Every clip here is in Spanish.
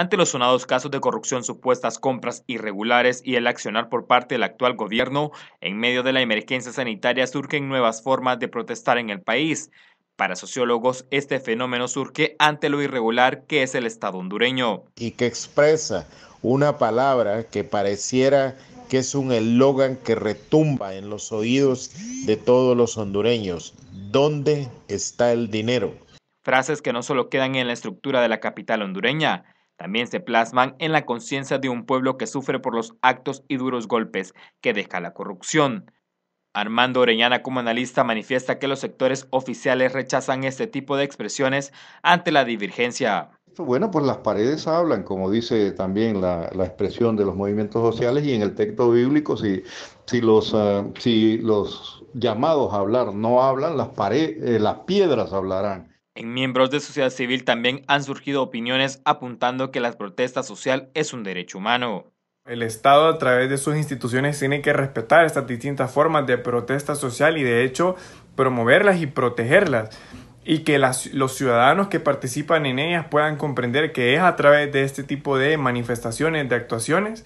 Ante los sonados casos de corrupción, supuestas compras irregulares y el accionar por parte del actual gobierno, en medio de la emergencia sanitaria surgen nuevas formas de protestar en el país. Para sociólogos, este fenómeno surge ante lo irregular que es el Estado hondureño. Y que expresa una palabra que pareciera que es un eslogan que retumba en los oídos de todos los hondureños. ¿Dónde está el dinero? Frases que no solo quedan en la estructura de la capital hondureña, también se plasman en la conciencia de un pueblo que sufre por los actos y duros golpes que deja la corrupción. Armando Orellana como analista manifiesta que los sectores oficiales rechazan este tipo de expresiones ante la divergencia. Bueno, pues las paredes hablan, como dice también la, expresión de los movimientos sociales y en el texto bíblico, si, si, los, ah, si los llamados a hablar no hablan, las, eh, las piedras hablarán. En miembros de sociedad civil también han surgido opiniones apuntando que la protesta social es un derecho humano. El Estado a través de sus instituciones tiene que respetar estas distintas formas de protesta social y de hecho promoverlas y protegerlas y que los ciudadanos que participan en ellas puedan comprender que es a través de este tipo de manifestaciones, de actuaciones,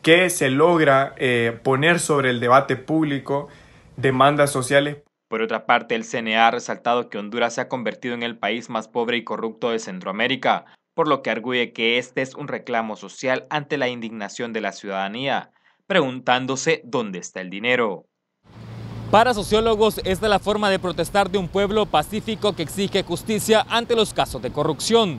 que se logra eh, poner sobre el debate público demandas sociales. Por otra parte, el CNA ha resaltado que Honduras se ha convertido en el país más pobre y corrupto de Centroamérica, por lo que arguye que este es un reclamo social ante la indignación de la ciudadanía, preguntándose dónde está el dinero. Para sociólogos, esta es la forma de protestar de un pueblo pacífico que exige justicia ante los casos de corrupción.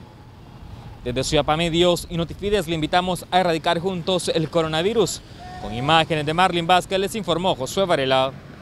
Desde Ciudad Medios y Notifides le invitamos a erradicar juntos el coronavirus. Con imágenes de Marlin Vázquez les informó Josué Varela.